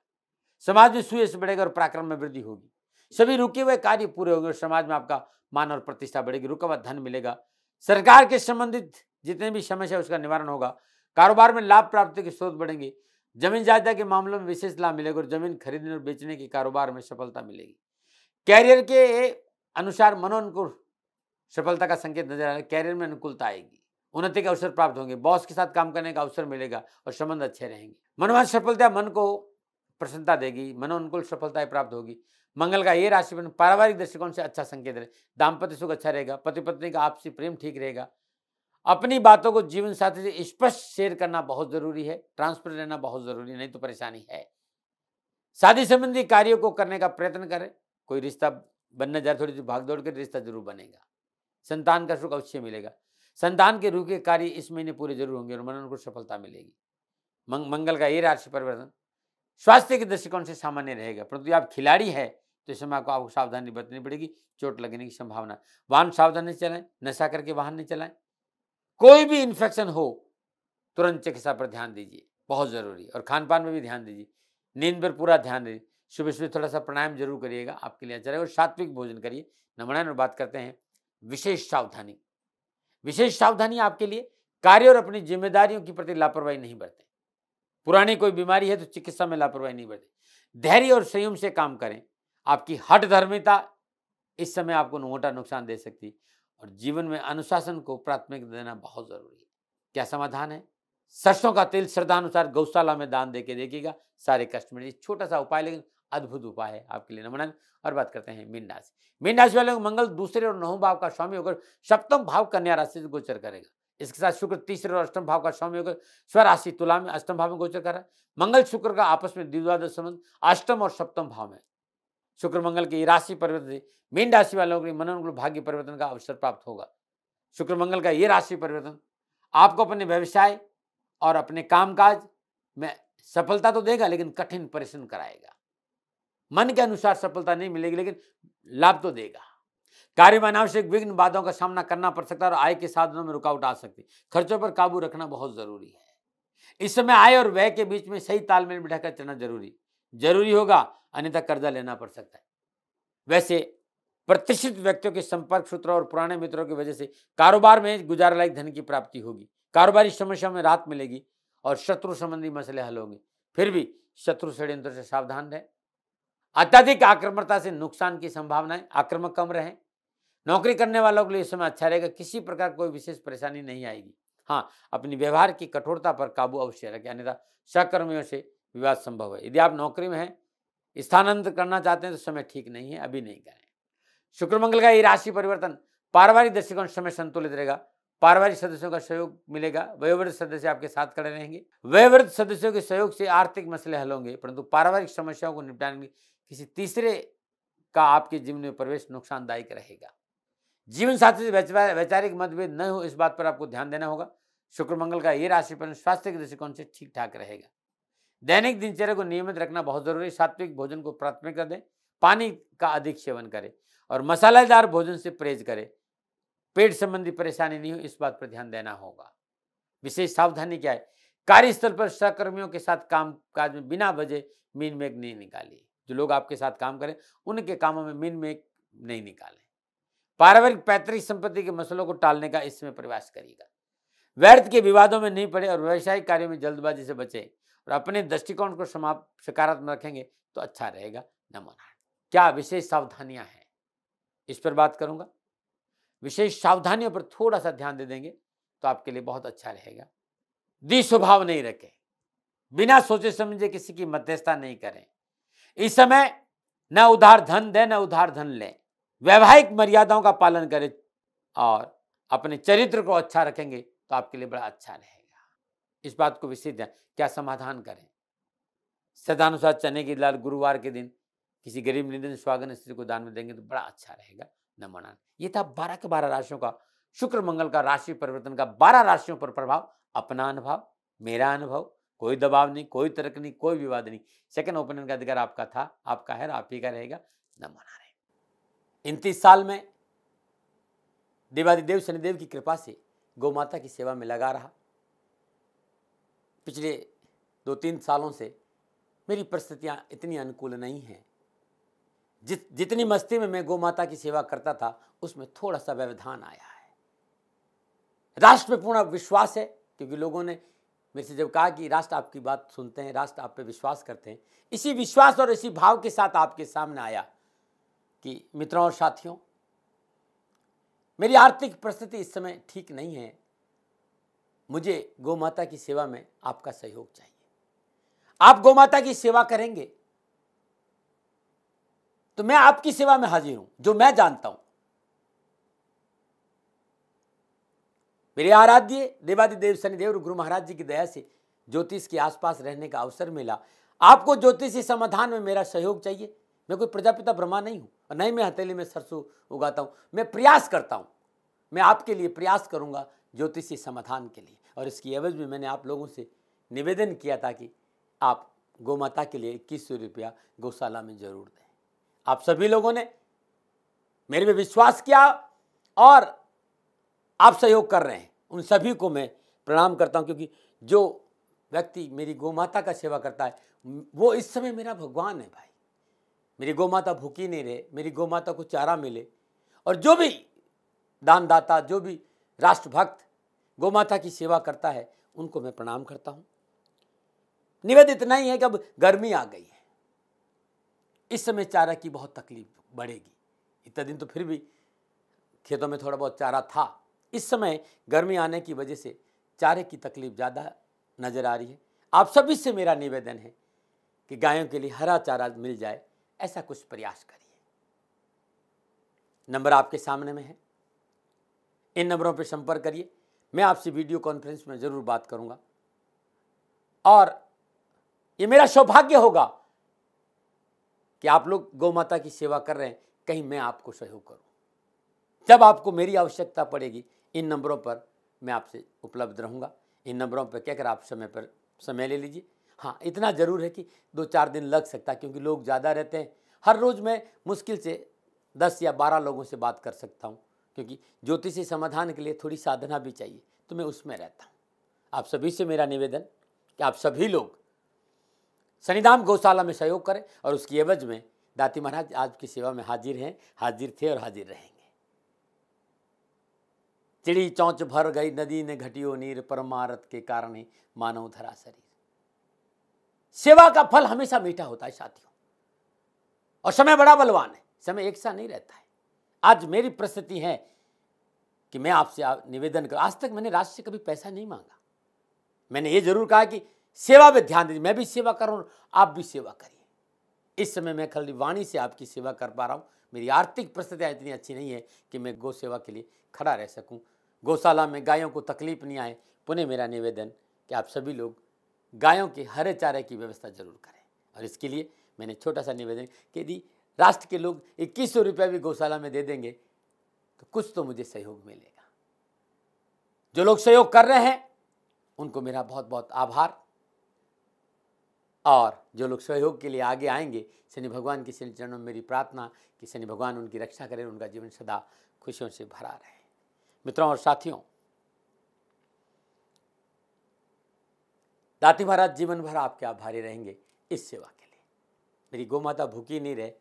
समाज में सुयश बढ़ेगा और पराक्रम में वृद्धि होगी सभी रुके हुए कार्य पूरे होंगे और समाज में आपका मान और प्रतिष्ठा बढ़ेगी रुका हुआ धन मिलेगा सरकार के संबंधित जितने भी समस्या उसका निवारण होगा कारोबार में लाभ प्राप्ति के स्रोत बढ़ेंगे जमीन जायदाद के मामलों में विशेष लाभ मिलेगा और जमीन खरीदने और बेचने के कारोबार में सफलता मिलेगी कैरियर के अनुसार मनोअनुकूल सफलता का संकेत नजर आएगा कैरियर में अनुकूलता आएगी उन्नति के अवसर प्राप्त होंगे बॉस के साथ काम करने का अवसर मिलेगा और संबंध अच्छे रहेंगे मनोवान सफलता मन को प्रसन्नता देगी अनुकूल सफलताएं प्राप्त होगी मंगल का ये राशिफल पारिवारिक दृष्टिकोण से अच्छा संकेत रहे दाम्पत्य सुख अच्छा रहेगा पति पत्नी का आपसी प्रेम ठीक रहेगा अपनी बातों को जीवन साथी से स्पष्ट शेयर करना बहुत जरूरी है ट्रांसफर रहना बहुत जरूरी नहीं तो परेशानी है शादी संबंधी कार्यों को करने का प्रयत्न करें कोई रिश्ता बनना जाए थोड़ी सी भाग दौड़ कर रिश्ता जरूर बनेगा संतान का सुख अवश्य मिलेगा संतान के रूप के कार्य इस महीने पूरे जरूर होंगे और मनन को सफलता मिलेगी मंगल का ये राशि परिवर्तन स्वास्थ्य के दृष्टिकोण से सामान्य रहेगा परंतु आप खिलाड़ी है तो इस समय आपको आपको सावधानी बरतनी पड़ेगी चोट लगने की संभावना वाहन सावधानी चलाएं नशा करके वाहन नहीं चलाएं कोई भी इन्फेक्शन हो तुरंत चिकित्सा पर ध्यान दीजिए बहुत ज़रूरी और खान पान में भी ध्यान दीजिए नींद पर पूरा ध्यान दीजिए सुबह सुबह थोड़ा सा प्राणायाम जरूर करिएगा आपके लिए अच्छा रहेगा और सात्विक भोजन करिए नमनायन और बात करते हैं विशेष सावधानी विशेष सावधानी आपके लिए कार्य और अपनी जिम्मेदारियों के प्रति लापरवाही नहीं बरतें पुरानी कोई बीमारी है तो चिकित्सा में लापरवाही नहीं बरतें धैर्य और संयम से काम करें आपकी हट धर्मिता इस समय आपको मोटा नुकसान दे सकती है और जीवन में अनुशासन को प्राथमिकता देना बहुत ज़रूरी है क्या समाधान है सरसों का तेल श्रद्धानुसार गौशाला में दान दे देखिएगा सारे कष्ट मिले छोटा सा उपाय लेकिन अद्भुत उपाय है आपके लिए नमन और बात करते हैं मीन राशि मीन राशि वाले मंगल दूसरे और नौ भाव का स्वामी होकर सप्तम भाव कन्या राशि से गोचर करेगा इसके साथ शुक्र तीसरे और अष्टम भाव का संयोग स्वराशि तुला में अष्टम भाव में गोचर कर रहा है मंगल शुक्र का आपस में द्विद्वादश संबंध अष्टम और सप्तम भाव में शुक्र मंगल की राशि परिवर्तन मीन राशि वालों के मनोनुकूल भाग्य परिवर्तन का अवसर प्राप्त होगा शुक्र मंगल का ये राशि परिवर्तन आपको अपने व्यवसाय और अपने कामकाज में सफलता तो देगा लेकिन कठिन परिश्रम कराएगा मन के अनुसार सफलता नहीं मिलेगी लेकिन लाभ तो देगा कार्य में अनावश्यक विघ्न बाधाओं का सामना करना पड़ सकता है और आय के साधनों में रुकावट आ सकती है खर्चों पर काबू रखना बहुत जरूरी है इस समय आय और व्यय के बीच में सही तालमेल बिठाकर चलना जरूरी जरूरी होगा अन्यथा कर्जा लेना पड़ सकता है वैसे प्रतिष्ठित व्यक्तियों के संपर्क सूत्रों और पुराने मित्रों की वजह से कारोबार में गुजारा लायक धन की प्राप्ति होगी कारोबारी समस्या में राहत मिलेगी और शत्रु संबंधी मसले हल होंगे फिर भी शत्रु षड्यंत्र से सावधान रहें अत्यधिक आक्रमणता से नुकसान की संभावनाएं आक्रमक कम रहें नौकरी करने वालों के लिए समय अच्छा रहेगा किसी प्रकार कोई विशेष परेशानी नहीं आएगी हाँ अपनी व्यवहार की कठोरता पर काबू अवश्य रखें अन्यथा सहकर्मियों से विवाद संभव है यदि आप नौकरी में हैं स्थानांतर करना चाहते हैं तो समय ठीक नहीं है अभी नहीं करें शुक्र मंगल का ये राशि परिवर्तन पारिवारिक दृष्टिकोण समय संतुलित रहेगा पारिवारिक सदस्यों का सहयोग मिलेगा वयोवृद्ध सदस्य आपके साथ खड़े रहेंगे वयोवृद्ध सदस्यों के सहयोग से आर्थिक मसले हल होंगे परंतु पारिवारिक समस्याओं को निपटाने में किसी तीसरे का आपके जीवन में प्रवेश नुकसानदायक रहेगा जीवन साथी से वैचारिक मतभेद न हो इस बात पर आपको ध्यान देना होगा शुक्र मंगल का ये पर स्वास्थ्य के दृष्टिकोण से ठीक ठाक रहेगा दैनिक दिनचर्या को नियमित रखना बहुत जरूरी सात्विक भोजन को प्राथमिकता दें पानी का अधिक सेवन करें और मसालेदार भोजन से परहेज करें पेट संबंधी परेशानी नहीं हो इस बात पर ध्यान देना होगा विशेष सावधानी क्या है कार्यस्थल पर सहकर्मियों के साथ काम काज में बिना वजह मीन मेघ नहीं निकालिए जो लोग आपके साथ काम करें उनके कामों में मीन मेघ नहीं निकालें पारिवारिक पैतृक संपत्ति के मसलों को टालने का इसमें प्रयास करिएगा व्यर्थ के विवादों में नहीं पड़े और व्यवसायिक कार्यों में जल्दबाजी से बचें और अपने दृष्टिकोण को समाप्त सकारात्मक रखेंगे तो अच्छा रहेगा नमो क्या विशेष सावधानियां हैं इस पर बात करूंगा विशेष सावधानियों पर थोड़ा सा ध्यान दे देंगे तो आपके लिए बहुत अच्छा रहेगा दी स्वभाव नहीं रखें बिना सोचे समझे किसी की मध्यस्थता नहीं करें इस समय न उधार धन दें न उधार धन लें वैवाहिक मर्यादाओं का पालन करें और अपने चरित्र को अच्छा रखेंगे तो आपके लिए बड़ा अच्छा रहेगा इस बात को विशेष ध्यान क्या समाधान करें सदानुसार चने की लाल गुरुवार के दिन किसी गरीब निधन स्वागन स्त्री को दान में देंगे तो बड़ा अच्छा रहेगा न मना ये था बारह के बारह राशियों का शुक्र मंगल का राशि परिवर्तन का बारह राशियों पर प्रभाव अपना अनुभव मेरा अनुभव कोई दबाव नहीं कोई तर्क नहीं कोई विवाद नहीं सेकंड ओपिनियन का अधिकार आपका था आपका है आप ही का रहेगा न मना इन तीस साल में देवादिदेव शनिदेव की कृपा से गौ माता की सेवा में लगा रहा पिछले दो तीन सालों से मेरी परिस्थितियाँ इतनी अनुकूल नहीं हैं जित जितनी मस्ती में मैं गौ माता की सेवा करता था उसमें थोड़ा सा व्यवधान आया है राष्ट्र में पूर्ण विश्वास है क्योंकि लोगों ने मेरे से जब कहा कि राष्ट्र आपकी बात सुनते हैं राष्ट्र आप पे विश्वास करते हैं इसी विश्वास और इसी भाव के साथ आपके सामने आया कि मित्रों और साथियों मेरी आर्थिक परिस्थिति इस समय ठीक नहीं है मुझे माता की सेवा में आपका सहयोग चाहिए आप माता की सेवा करेंगे तो मैं आपकी सेवा में हाजिर हूं जो मैं जानता हूं मेरे आराध्य देवादिदेव शनिदेव गुरु महाराज जी की दया से ज्योतिष के आसपास रहने का अवसर मिला आपको ज्योतिषी समाधान में मेरा सहयोग चाहिए मैं कोई प्रजापिता ब्रह्मा नहीं हूं और नहीं मैं हथेली में सरसों उगाता हूँ मैं प्रयास करता हूँ मैं आपके लिए प्रयास करूँगा ज्योतिषी समाधान के लिए और इसकी एवज में मैंने आप लोगों से निवेदन किया था कि आप माता के लिए इक्कीस सौ रुपया गौशाला में जरूर दें आप सभी लोगों ने मेरे में विश्वास किया और आप सहयोग कर रहे हैं उन सभी को मैं प्रणाम करता हूँ क्योंकि जो व्यक्ति मेरी माता का सेवा करता है वो इस समय मेरा भगवान है भाई मेरी गौ माता भूखी नहीं रहे मेरी गौ माता को चारा मिले और जो भी दानदाता जो भी राष्ट्रभक्त गौ माता की सेवा करता है उनको मैं प्रणाम करता हूँ निवेद इतना ही है कि अब गर्मी आ गई है इस समय चारा की बहुत तकलीफ बढ़ेगी इतना दिन तो फिर भी खेतों में थोड़ा बहुत चारा था इस समय गर्मी आने की वजह से चारे की तकलीफ ज़्यादा नज़र आ रही है आप सभी से मेरा निवेदन है कि गायों के लिए हरा चारा मिल जाए ऐसा कुछ प्रयास करिए नंबर आपके सामने में है इन नंबरों पर संपर्क करिए मैं आपसे वीडियो कॉन्फ्रेंस में ज़रूर बात करूंगा और ये मेरा सौभाग्य होगा कि आप लोग गौ माता की सेवा कर रहे हैं कहीं मैं आपको सहयोग करूं जब आपको मेरी आवश्यकता पड़ेगी इन नंबरों पर मैं आपसे उपलब्ध रहूंगा इन नंबरों पर कहकर आप समय पर समय ले लीजिए हाँ इतना ज़रूर है कि दो चार दिन लग सकता है क्योंकि लोग ज़्यादा रहते हैं हर रोज़ मैं मुश्किल से दस या बारह लोगों से बात कर सकता हूँ क्योंकि ज्योतिषी समाधान के लिए थोड़ी साधना भी चाहिए तो मैं उसमें रहता हूँ आप सभी से मेरा निवेदन कि आप सभी लोग शनिधाम गौशाला में सहयोग करें और उसकी एवज में दाती महाराज आज की सेवा में हाजिर हैं हाजिर थे और हाजिर रहेंगे चिड़ी चौंच भर गई नदी ने घटियो नीर परमारत के कारण ही मानव धरा शरीर सेवा का फल हमेशा मीठा होता है साथियों और समय बड़ा बलवान है समय एक सा नहीं रहता है आज मेरी परिस्थिति है कि मैं आपसे आप निवेदन कर आज तक मैंने राष्ट्र से कभी पैसा नहीं मांगा मैंने ये जरूर कहा कि सेवा पे ध्यान दीजिए मैं भी सेवा कर रहा हूं आप भी सेवा करिए इस समय मैं खाली वाणी से आपकी सेवा कर पा रहा हूँ मेरी आर्थिक परिस्थितियाँ इतनी अच्छी नहीं है कि मैं गौ सेवा के लिए खड़ा रह सकूँ गौशाला में गायों को तकलीफ नहीं आए पुनः मेरा निवेदन कि आप सभी लोग गायों के हरे चारे की व्यवस्था जरूर करें और इसके लिए मैंने छोटा सा निवेदन कि यदि राष्ट्र के लोग इक्कीस सौ रुपया भी गौशाला में दे देंगे तो कुछ तो मुझे सहयोग मिलेगा जो लोग सहयोग कर रहे हैं उनको मेरा बहुत बहुत आभार और जो लोग सहयोग के लिए आगे आएंगे शनि भगवान के शनि चरणों में मेरी प्रार्थना कि शनि भगवान उनकी रक्षा करें उनका जीवन सदा खुशियों से भरा रहे मित्रों और साथियों दाती महाराज जीवन भर आपके आभारी रहेंगे इस सेवा के लिए मेरी गौ माता भूखी नहीं रहे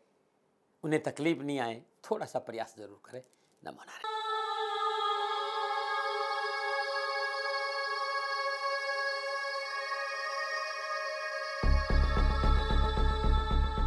उन्हें तकलीफ नहीं आए थोड़ा सा प्रयास जरूर करें मना नारायण